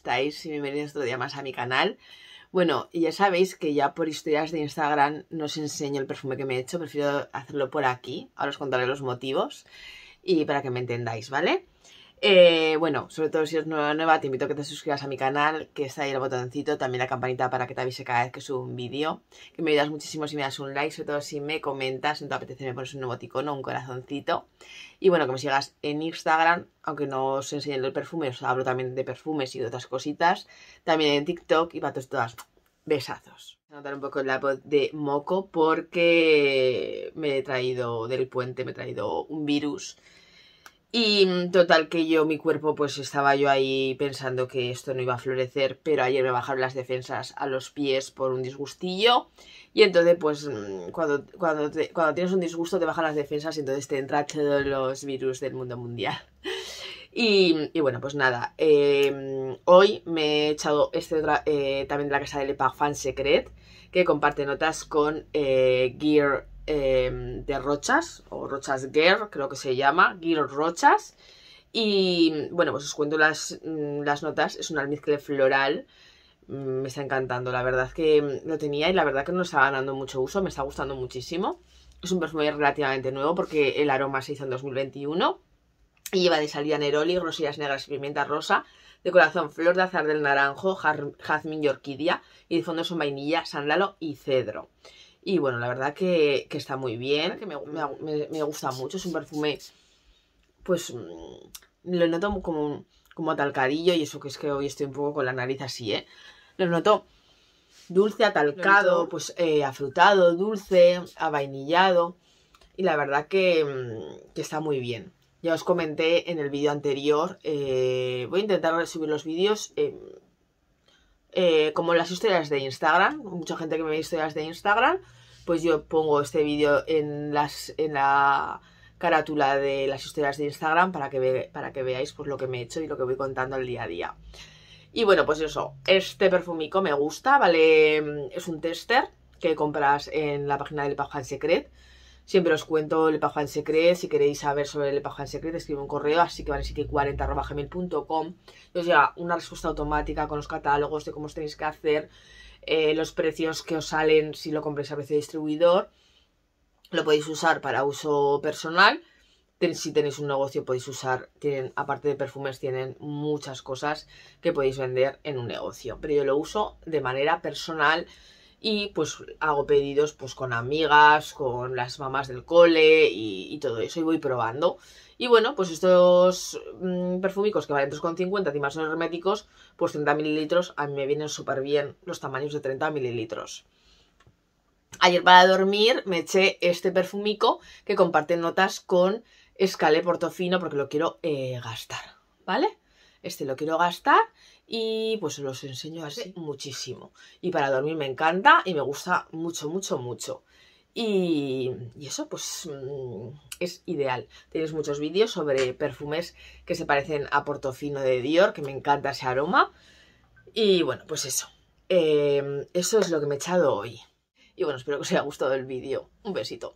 estáis? Bienvenidos otro día más a mi canal. Bueno, ya sabéis que ya por historias de Instagram no os enseño el perfume que me he hecho, prefiero hacerlo por aquí, ahora os contaré los motivos y para que me entendáis, ¿vale? Eh, bueno, sobre todo si eres nueva, nueva, te invito a que te suscribas a mi canal, que está ahí el botoncito, también la campanita para que te avise cada vez que subo un vídeo, que me ayudas muchísimo si me das un like, sobre todo si me comentas, si no te apetece me pones un nuevo ticono, un corazoncito. Y bueno, que me sigas en Instagram, aunque no os enseñe el perfume, os hablo también de perfumes y de otras cositas, también en TikTok y para todas besazos. Voy a notar un poco la voz de moco porque me he traído del puente, me he traído un virus y mm, total que yo, mi cuerpo, pues estaba yo ahí pensando que esto no iba a florecer, pero ayer me bajaron las defensas a los pies por un disgustillo. Y entonces, pues, mm, cuando, cuando, cuando tienes un disgusto te bajan las defensas y entonces te entran todos los virus del mundo mundial. Y, bueno, pues nada, em, hoy me he echado este eh, también de la casa de Fan Secret, que comparte notas con eh, Gear Em, de Rochas, o Rochas Girl, creo que se llama, Girl Rochas. Y bueno, pues os cuento las, mm, las notas, es un almizcle floral, mm, me está encantando, la verdad que mm, lo tenía y la verdad que no estaba dando mucho uso, me está gustando muchísimo. Es un perfume relativamente nuevo porque el aroma se hizo en 2021 y lleva de salida neroli, rosillas negras y pimienta rosa, de corazón flor de azar del naranjo, jazmín y orquídea y de fondo son vainilla, sándalo y cedro. Y bueno, la verdad que, está muy bien, que me, gusta mucho. Es un perfume, pues mm, lo noto como, como talcadillo y eso que es que hoy estoy un poco con la nariz así, ¿eh? Lo noto dulce, atalcado, pues eh, afrutado, dulce, avainillado. Y la verdad mm, que, está muy bien. Ya os comenté en el vídeo anterior, eh, voy a intentar subir los vídeos. Eh, eh, como las historias de Instagram, mucha gente que me ve historias de Instagram, pues yo pongo este vídeo en, las, en la carátula de las historias de Instagram para que, para que veáis pues, lo que me he hecho y lo que voy contando el día a día. Y bueno, pues eso, este perfumico me gusta, ¿vale? Es un tester que compras en la página del Pajan Secret. Siempre os cuento el Lepajo Secrets. Si queréis saber sobre el Lepajo Secrets, Secret, escribo un correo así que vale 40.gmail.com y os llega una respuesta automática con los catálogos de cómo os tenéis que hacer, eh, los precios que os salen si lo compréis a precio distribuidor. Lo podéis usar para uso personal. si tenéis un negocio podéis usar, tienen, aparte de perfumes, tienen muchas cosas que podéis vender en un negocio. Pero yo lo uso de manera personal y pues hago pedidos pues con amigas, con las mamás del cole y, todo eso y voy probando. Y bueno, pues estos mm, perfumicos que valen 3,50 y más son herméticos, pues 30 mililitros a mí me vienen súper bien los tamaños de 30 mililitros. Ayer para dormir me eché este perfumico que comparte notas con Escalé Portofino porque lo quiero eh, gastar, ¿vale? este lo quiero gastar y pues los enseño así muchísimo. Y para dormir me encanta y me gusta mucho, mucho, mucho. Y, eso pues mm, es ideal. Tienes muchos vídeos sobre perfumes que se parecen a Portofino de Dior, que me encanta ese aroma. Y bueno, pues eso. Em, eso es lo que me he echado hoy. Y bueno, espero que os haya gustado el vídeo. Un besito.